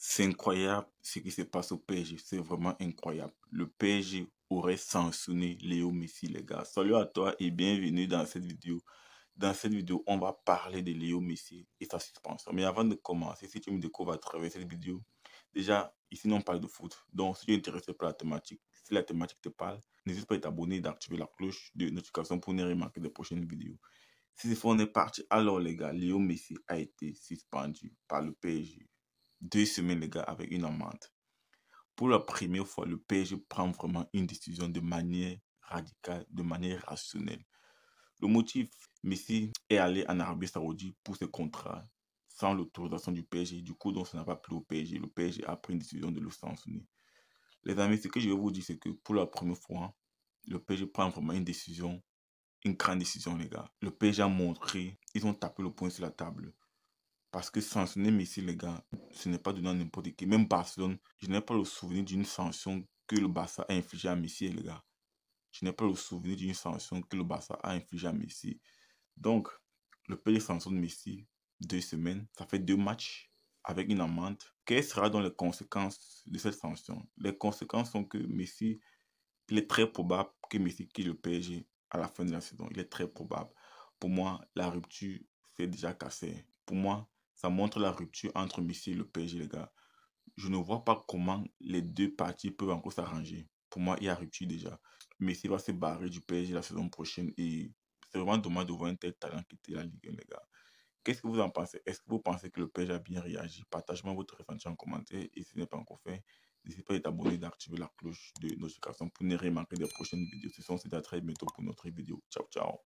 C'est incroyable ce qui se passe au PSG. C'est vraiment incroyable. Le PSG aurait sanctionné Léo Messi, les gars. Salut à toi et bienvenue dans cette vidéo. Dans cette vidéo, on va parler de Léo Messi et sa suspension. Mais avant de commencer, si tu me découvres à travers cette vidéo, déjà, ici, on parle de foot. Donc, si tu es intéressé par la thématique, si la thématique te parle, n'hésite pas à t'abonner et d'activer la cloche de notification pour ne rien remarquer des prochaines vidéos. Si c'est on est parti, alors les gars, Léo Messi a été suspendu par le PSG deux semaines, les gars, avec une amende. Pour la première fois, le PSG prend vraiment une décision de manière radicale, de manière rationnelle. Le motif, Messi est allé en Arabie Saoudite pour ses contrats sans l'autorisation du PSG. Du coup, donc, ça n'a pas plu au PSG. Le PSG a pris une décision de le sanctionner. Les amis, ce que je vais vous dire, c'est que pour la première fois, le PSG prend vraiment une décision, une grande décision, les gars. Le PSG a montré, ils ont tapé le point sur la table. Parce que sanctionner Messi, les gars, ce n'est pas de n'importe qui. Même Barcelone, je n'ai pas le souvenir d'une sanction que le Barça a infligée à Messi, les gars. Je n'ai pas le souvenir d'une sanction que le Barça a infligée à Messi. Donc, le PSG e sanctionne Messi deux semaines. Ça fait deux matchs avec une amende. Quelles seront donc les conséquences de cette sanction Les conséquences sont que Messi, il est très probable que Messi quitte le PSG à la fin de la saison. Il est très probable. Pour moi, la rupture, s'est déjà cassée. Pour moi, ça montre la rupture entre Messi et le PSG, les gars. Je ne vois pas comment les deux parties peuvent encore s'arranger. Pour moi, il y a rupture déjà. Messi va se barrer du PSG la saison prochaine et c'est vraiment dommage de voir un tel talent quitter la Ligue 1, les gars. Qu'est-ce que vous en pensez Est-ce que vous pensez que le PSG a bien réagi Partagez-moi votre ressenti en commentaire et si ce n'est pas encore fait, n'hésitez pas à vous abonner et d'activer la cloche de notification pour ne rien manquer des prochaines vidéos. Ce sont c'est à très bientôt pour notre vidéo. Ciao, ciao